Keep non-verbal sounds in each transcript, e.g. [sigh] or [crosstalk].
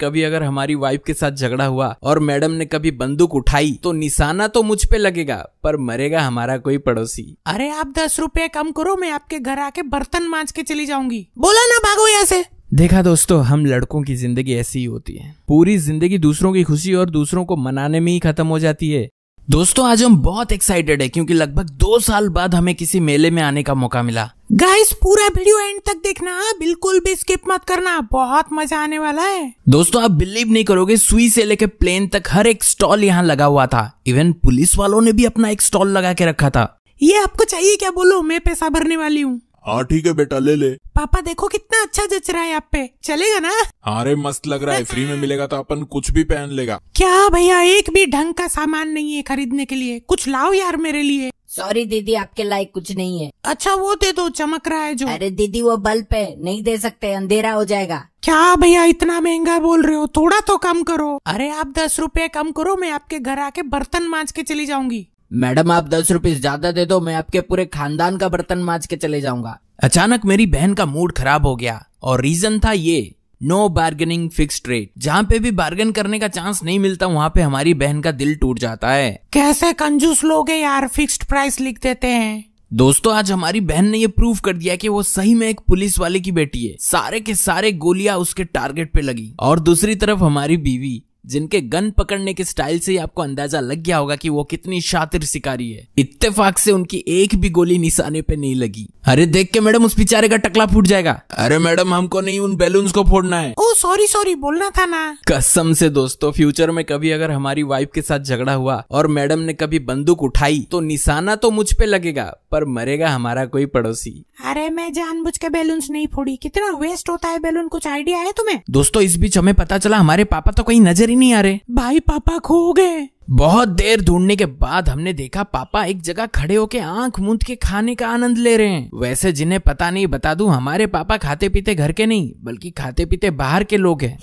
कभी अगर हमारी वाइफ के साथ झगड़ा हुआ और मैडम ने कभी बंदूक उठाई तो निशाना तो मुझ पे लगेगा पर मरेगा हमारा कोई पड़ोसी अरे आप दस रुपए कम करो मैं आपके घर आके बर्तन मांझ के चली जाऊंगी बोला ना भागो यहाँ से देखा दोस्तों हम लड़कों की जिंदगी ऐसी ही होती है पूरी जिंदगी दूसरों की खुशी और दूसरों को मनाने में ही खत्म हो जाती है दोस्तों आज हम बहुत एक्साइटेड है क्योंकि लगभग दो साल बाद हमें किसी मेले में आने का मौका मिला गाइस पूरा वीडियो एंड तक देखना बिल्कुल भी स्किप मत करना बहुत मजा आने वाला है दोस्तों आप बिलीव नहीं करोगे सुई से लेके प्लेन तक हर एक स्टॉल यहाँ लगा हुआ था इवन पुलिस वालों ने भी अपना एक स्टॉल लगा के रखा था ये आपको चाहिए क्या बोलो मैं पैसा भरने वाली हूँ हाँ ठीक है बेटा ले ले पापा देखो कितना अच्छा जच रहा है आप पे चलेगा ना अरे हाँ मस्त लग रहा है फ्री में मिलेगा तो अपन कुछ भी पहन लेगा क्या भैया एक भी ढंग का सामान नहीं है खरीदने के लिए कुछ लाओ यार मेरे लिए सॉरी दीदी आपके लायक कुछ नहीं है अच्छा वो दे दो चमक रहा है जो अरे दीदी वो बल्ब है नहीं दे सकते अंधेरा हो जाएगा क्या भैया इतना महंगा बोल रहे हो थोड़ा तो कम करो अरे आप दस रुपए कम करो मैं आपके घर आके बर्तन मांझ के चली जाऊंगी मैडम आप दस रूपए ज्यादा दे दो मैं आपके पूरे खानदान का बर्तन मांझ के चले जाऊंगा अचानक मेरी बहन का मूड खराब हो गया और रीजन था ये नो बार्गेनिंग फिक्स रेट जहाँ पे भी बार्गेन करने का चांस नहीं मिलता वहाँ पे हमारी बहन का दिल टूट जाता है कैसे कंजूस लोग है यार फिक्स्ड प्राइस लिख देते हैं दोस्तों आज हमारी बहन ने ये प्रूव कर दिया कि वो सही में एक पुलिस वाले की बेटी है सारे के सारे गोलियां उसके टारगेट पे लगी और दूसरी तरफ हमारी बीवी जिनके गन पकड़ने के स्टाइल से ही आपको अंदाजा लग गया होगा कि वो कितनी शातिर शिकारी है इत्तेफाक से उनकी एक भी गोली निशाने पे नहीं लगी अरे देख के मैडम उस बेचारे का टकला फूट जाएगा अरे मैडम हमको नहीं उन बैलून्स को फोड़ना है ओ सॉरी सॉरी बोलना था ना कसम से दोस्तों फ्यूचर में कभी अगर हमारी वाइफ के साथ झगड़ा हुआ और मैडम ने कभी बंदूक उठाई तो निशाना तो मुझ पे लगेगा पर मरेगा हमारा कोई पड़ोसी अरे मैं जानबूझ के बैलून्स नहीं फोड़ी कितना वेस्ट होता है बैलून कुछ आइडिया है तुम्हें दोस्तों इस बीच हमें पता चला हमारे पापा तो कहीं नजर ही नहीं आ रहे भाई पापा खो गए बहुत देर ढूंढने के बाद हमने देखा पापा एक जगह खड़े होके आंख मूंद के खाने का आनंद ले रहे हैं वैसे जिन्हें पता नहीं बता दूं हमारे पापा खाते पीते घर के नहीं बल्कि खाते पीते बाहर के लोग हैं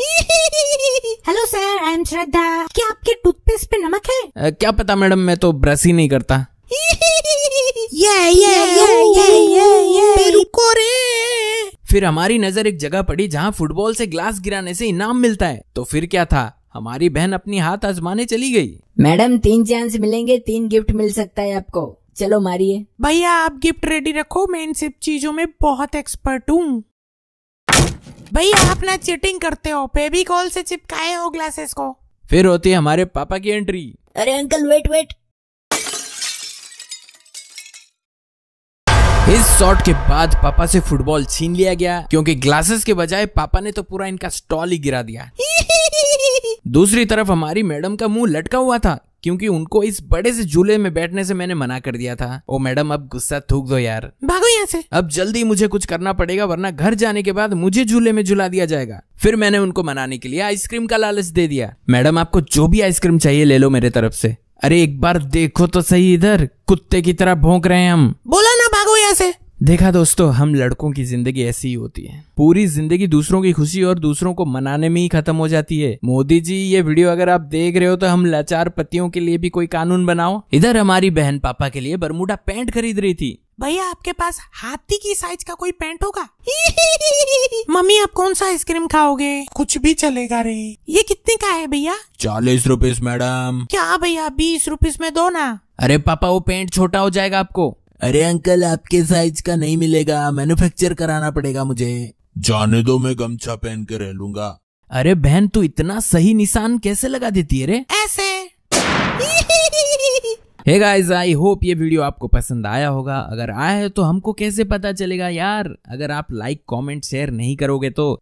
hello sir I am Shraddha क्या आपके टूथपेस्ट पे नमक है आ, क्या पता मैडम मैं तो ब्रश ही नहीं करता [laughs] फिर हमारी नजर एक जगह पड़ी जहाँ फुटबॉल से ग्लास गिराने से इनाम मिलता है तो फिर क्या था हमारी बहन अपनी हाथ आजमाने चली गई मैडम तीन चांस मिलेंगे तीन गिफ्ट मिल सकता है आपको चलो मारिए भैया आप गिफ्ट रेडी रखो मैं इन सब चीजों में बहुत एक्सपर्ट हूँ भैया आप ना चिटिंग करते हो कॉल से चिपकाए हो ग्लासेस को फिर होती है हमारे पापा की एंट्री अरे अंकल वेट वेट इस शॉट के बाद पापा से फुटबॉल छीन लिया गया क्योंकि ग्लासेस के बजाय पापा ने तो पूरा इनका स्टॉल ही गिरा दिया [laughs] दूसरी तरफ हमारी मैडम का मुंह लटका हुआ था क्योंकि उनको इस बड़े से झूले में बैठने से मैंने मना कर दिया था ओ मैडम अब गुस्सा थूक दो यार भागो यहाँ से अब जल्दी मुझे कुछ करना पड़ेगा वरना घर जाने के बाद मुझे झूले में झुला दिया जाएगा फिर मैंने उनको मनाने के लिए आइसक्रीम का लालच दे दिया मैडम आपको जो भी आइसक्रीम चाहिए ले लो मेरे तरफ से अरे एक बार देखो तो सही इधर कुत्ते की तरह भोंक रहे हैं हम बोला ना भागो यहाँ से देखा दोस्तों हम लड़कों की जिंदगी ऐसी ही होती है पूरी जिंदगी दूसरों की खुशी और दूसरों को मनाने में ही खत्म हो जाती है मोदी जी ये वीडियो अगर आप देख रहे हो तो हम लाचार पतियों के लिए भी कोई कानून बनाओ इधर हमारी बहन पापा के लिए बरमूडा पैंट खरीद रही थी भैया आपके पास हाथी की साइज का कोई पैंट होगा [laughs] मम्मी आप कौन सा आइसक्रीम खाओगे कुछ भी चलेगा रे ये कितने का है भैया चालीस रुपीस मैडम क्या भैया बीस रूपीस में दो ना अरे पापा वो पैंट छोटा हो जाएगा आपको अरे अंकल आपके साइज का नहीं मिलेगा मैन्युफैक्चर कराना पड़ेगा मुझे जाने दो मैं गमछा पहन के रह लूंगा अरे बहन तू इतना सही निशान कैसे लगा देती है रे ऐसे हे गाइस आई होप ये वीडियो आपको पसंद आया होगा अगर आया है तो हमको कैसे पता चलेगा यार अगर आप लाइक कमेंट शेयर नहीं करोगे तो